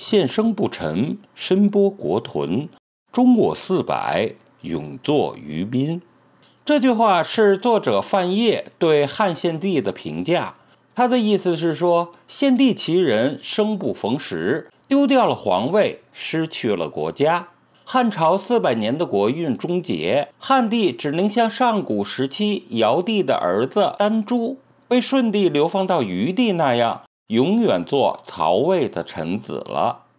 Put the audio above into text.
献生不臣，身剥国屯，终我四百，永作余宾。这句话是作者范晔对汉献帝的评价。他的意思是说，献帝其人生不逢时，丢掉了皇位，失去了国家，汉朝四百年的国运终结，汉帝只能像上古时期尧帝的儿子丹朱被舜帝流放到虞地那样。永远做曹魏的臣子了。